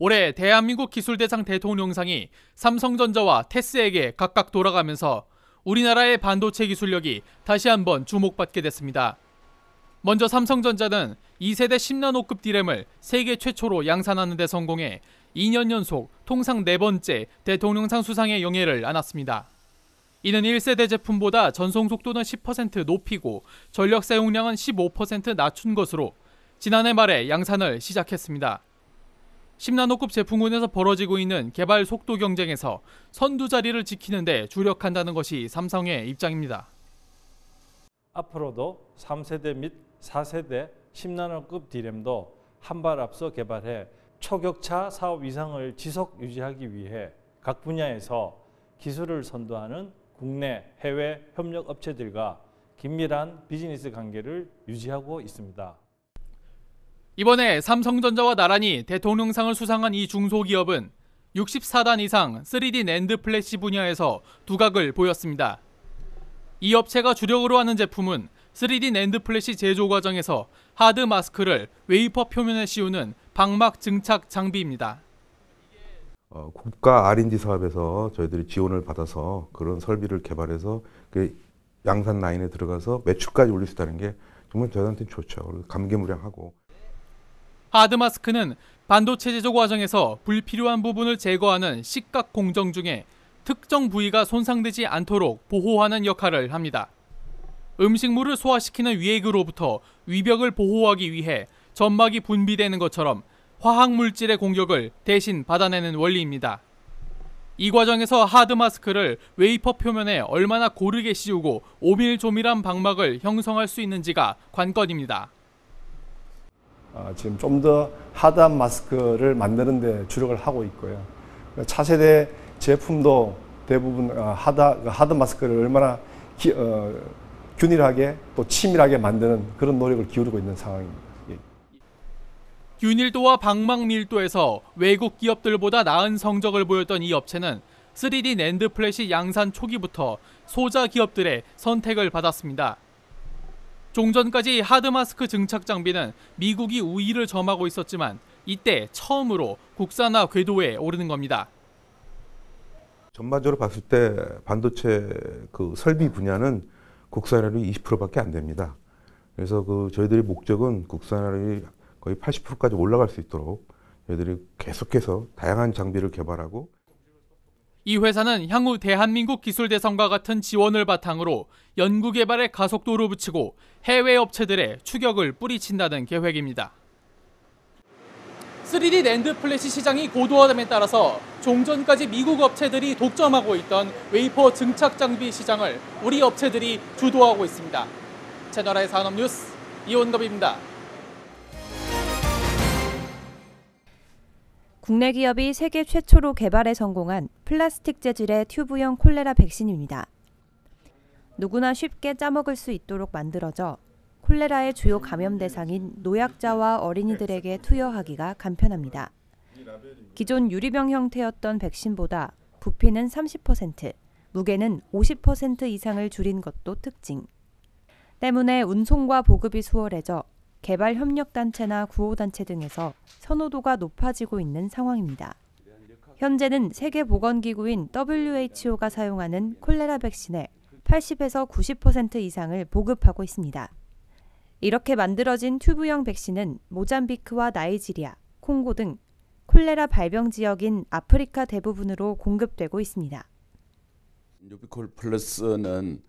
올해 대한민국 기술대상 대통령상이 삼성전자와 테스에게 각각 돌아가면서 우리나라의 반도체 기술력이 다시 한번 주목받게 됐습니다. 먼저 삼성전자는 2세대 10나노급 디램을 세계 최초로 양산하는 데 성공해 2년 연속 통상 네 번째 대통령상 수상의 영예를 안았습니다. 이는 1세대 제품보다 전송 속도는 10% 높이고 전력 사용량은 15% 낮춘 것으로 지난해 말에 양산을 시작했습니다. 심나노급 제품군에서 벌어지고 있는 개발 속도 경쟁에서 선두 자리를 지키는 데 주력한다는 것이 삼성의 입장입니다. 앞으로도 3세대 및 4세대 10나노급 디램도 한 발 앞서 개발해 초격차 사업 이상을 지속 유지하기 위해 각 분야에서 기술을 선도하는 국내, 해외 협력 업체들과 긴밀한 비즈니스 관계를 유지하고 있습니다. 이번에 삼성전자와 나란히 대통령상을 수상한 이 중소기업은 64단 이상 3D 낸드 플래시 분야에서 두각을 보였습니다. 이 업체가 주력으로 하는 제품은 3D 낸드 플래시 제조 과정에서 하드 마스크를 웨이퍼 표면에 씌우는 방막 증착 장비입니다. 어, 국가 R&D 사업에서 저희들이 지원을 받아서 그런 설비를 개발해서 그 양산 라인에 들어가서 매출까지 올릴 수 있다는 게 정말 저희한테 좋죠. 감개무량하고. 하드마스크는 반도체 제조 과정에서 불필요한 부분을 제거하는 식각 공정 중에 특정 부위가 손상되지 않도록 보호하는 역할을 합니다. 음식물을 소화시키는 위액으로부터 위벽을 보호하기 위해 점막이 분비되는 것처럼 화학물질의 공격을 대신 받아내는 원리입니다. 이 과정에서 하드마스크를 웨이퍼 표면에 얼마나 고르게 씌우고 오밀조밀한 방막을 형성할 수 있는지가 관건입니다. 아, 지금 좀 더 하단 마스크를 만드는 데 주력을 하고 있고요. 그러니까 차세대 제품도 대부분 아, 하다, 그 마스크를 얼마나 기, 어, 균일하게 또 치밀하게 만드는 그런 노력을 기울이고 있는 상황입니다. 예. 균일도와 방망 밀도에서 외국 기업들보다 나은 성적을 보였던 이 업체는 3D 낸드 플래시 양산 초기부터 소자 기업들의 선택을 받았습니다. 종전까지 하드마스크 증착 장비는 미국이 우위를 점하고 있었지만 이때 처음으로 국산화 궤도에 오르는 겁니다. 전반적으로 봤을 때 반도체 그 설비 분야는 국산화율 20%밖에 안 됩니다. 그래서 그 저희들의 목적은 국산화율 거의 80%까지 올라갈 수 있도록 저희들이 계속해서 다양한 장비를 개발하고 이 회사는 향후 대한민국 기술대성과 같은 지원을 바탕으로 연구개발에 가속도를 붙이고 해외 업체들의 추격을 뿌리친다는 계획입니다. 3D 랜드 플래시 시장이 고도화됨에 따라서 종전까지 미국 업체들이 독점하고 있던 웨이퍼 증착 장비 시장을 우리 업체들이 주도하고 있습니다. 채널의 산업뉴스 이온갑입니다. 국내 기업이 세계 최초로 개발에 성공한 플라스틱 재질의 튜브형 콜레라 백신입니다. 누구나 쉽게 짜먹을 수 있도록 만들어져 콜레라의 주요 감염 대상인 노약자와 어린이들에게 투여하기가 간편합니다. 기존 유리병 형태였던 백신보다 부피는 30%, 무게는 50% 이상을 줄인 것도 특징. 때문에 운송과 보급이 수월해져 개발 협력 단체나 구호 단체 등에서 선호도가 높아지고 있는 상황입니다. 현재는 세계 보건 기구인 WHO가 사용하는 콜레라 백신의 80에서 90% 이상을 보급하고 있습니다. 이렇게 만들어진 튜브형 백신은 모잠비크와 나이지리아, 콩고 등 콜레라 발병 지역인 아프리카 대부분으로 공급되고 있습니다. 뉴비콜 플러스는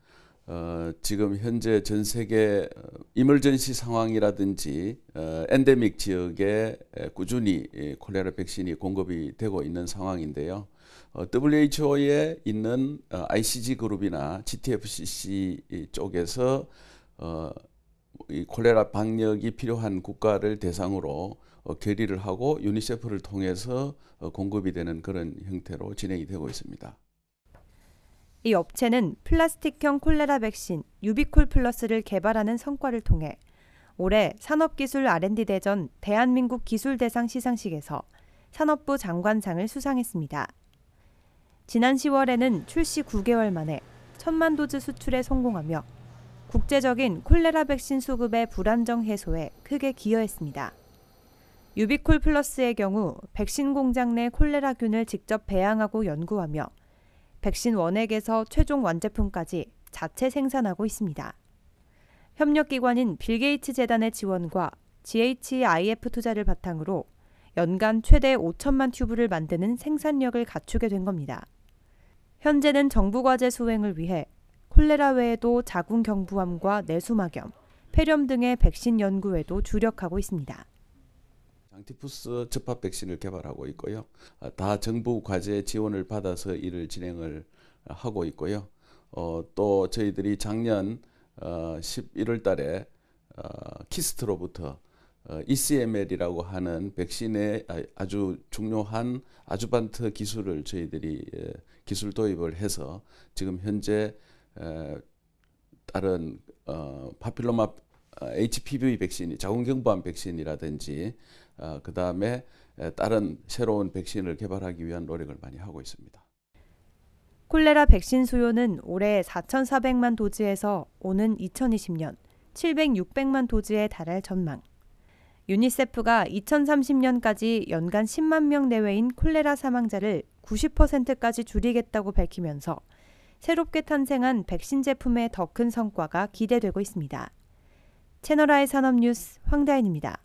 어, 지금 현재 전 세계 이물전시 어, 상황이라든지 어, 엔데믹 지역에 꾸준히 예, 콜레라 백신이 공급이 되고 있는 상황인데요. 어, WHO에 있는 어, ICG 그룹이나 GTFCC 쪽에서 어, 이 콜레라 방역이 필요한 국가를 대상으로 어, 결의를 하고 유니세프를 통해서 어, 공급이 되는 그런 형태로 진행이 되고 있습니다. 이 업체는 플라스틱형 콜레라 백신 유비콜 플러스를 개발하는 성과를 통해 올해 산업기술 R&D 대전 대한민국 기술대상 시상식에서 산업부 장관상을 수상했습니다. 지난 10월에는 출시 9개월 만에 천만 도즈 수출에 성공하며 국제적인 콜레라 백신 수급의 불안정 해소에 크게 기여했습니다. 유비콜 플러스의 경우 백신 공장 내 콜레라균을 직접 배양하고 연구하며 백신 원액에서 최종 완제품까지 자체 생산하고 있습니다. 협력기관인 빌게이츠 재단의 지원과 GHIF 투자를 바탕으로 연간 최대 5천만 튜브를 만드는 생산력을 갖추게 된 겁니다. 현재는 정부 과제 수행을 위해 콜레라 외에도 자궁 경부암과 내수막염, 폐렴 등의 백신 연구에도 주력하고 있습니다. 안티푸스 접합 백신을 개발하고 있고요. 아, 다 정부 과제 지원을 받아서 일을 진행을 하고 있고요. 어, 또 저희들이 작년 어, 11월 달에 어, 키스트로부터 어, ECML이라고 하는 백신의 아, 아주 중요한 아주반트 기술을 저희들이 예, 기술 도입을 해서 지금 현재 에, 다른 어, 파필로마 아, HPV 백신이 자궁경부암 백신이라든지 어, 그 다음에 다른 새로운 백신을 개발하기 위한 노력을 많이 하고 있습니다. 콜레라 백신 수요는 올해 4,400만 도즈에서 오는 2020년 7,600만 도즈에 달할 전망. 유니세프가 2030년까지 연간 10만 명 내외인 콜레라 사망자를 90%까지 줄이겠다고 밝히면서 새롭게 탄생한 백신 제품의 더 큰 성과가 기대되고 있습니다. 채널아의 산업뉴스 황다인입니다.